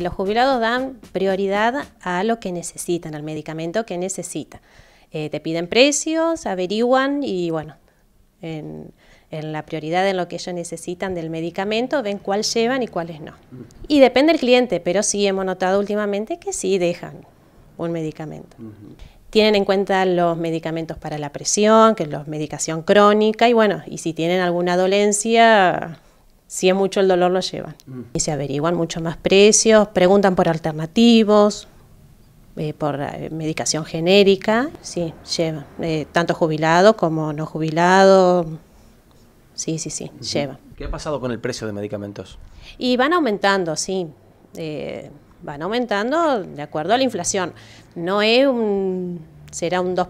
los jubilados dan prioridad a lo que necesitan, al medicamento que necesita. Eh, te piden precios, averiguan y bueno, en, la prioridad en lo que ellos necesitan del medicamento, ven cuál llevan y cuáles no. Mm. Y depende del cliente, pero sí hemos notado últimamente que sí dejan un medicamento. Tienen en cuenta los medicamentos para la presión, que es la medicación crónica, y bueno, y si tienen alguna dolencia, si es mucho el dolor lo llevan. Mm. Y se averiguan mucho más precios, preguntan por alternativos, eh, por eh, medicación genérica, sí, llevan, eh, tanto jubilado como no jubilado, sí, sí, sí, llevan. ¿Qué ha pasado con el precio de medicamentos? Y van aumentando, sí, van aumentando de acuerdo a la inflación. No es un será un 2%,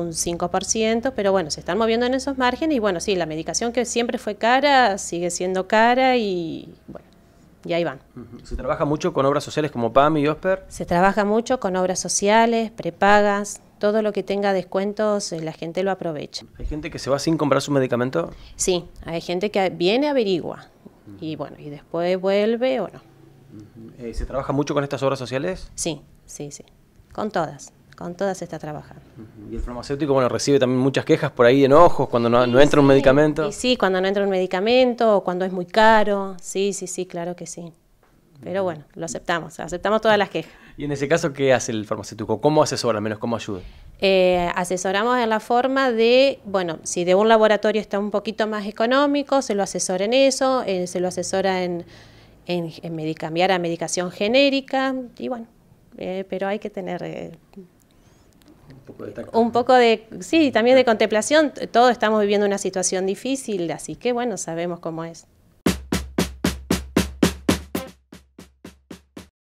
un 5%, pero bueno, se están moviendo en esos márgenes y bueno, sí, la medicación que siempre fue cara sigue siendo cara y bueno, y ahí van. ¿Se trabaja mucho con obras sociales como PAM y OSPER? Se trabaja mucho con obras sociales, prepagas, todo lo que tenga descuentos eh, la gente lo aprovecha. ¿Hay gente que se va sin comprar su medicamento? Sí, hay gente que viene, averigua y bueno, y después vuelve o no. Eh, ¿Se trabaja mucho con estas obras sociales? Sí, sí, sí, con todas con todas está trabajando. Y el farmacéutico, bueno, recibe también muchas quejas por ahí, enojos, cuando no, entra un medicamento. sí, cuando no entra un medicamento o cuando es muy caro. Sí, sí, sí, claro que sí. Pero bueno, lo aceptamos, aceptamos todas las quejas. ¿Y en ese caso qué hace el farmacéutico? ¿Cómo asesora, al menos cómo ayuda? Eh, asesoramos en la forma de, bueno, si de un laboratorio está un poquito más económico, se lo asesora en eso, eh, se lo asesora en, cambiar a medicación genérica, y bueno, eh, pero hay que tener un poco, de sí, también de contemplación. Todos estamos viviendo una situación difícil, así que bueno, sabemos cómo es.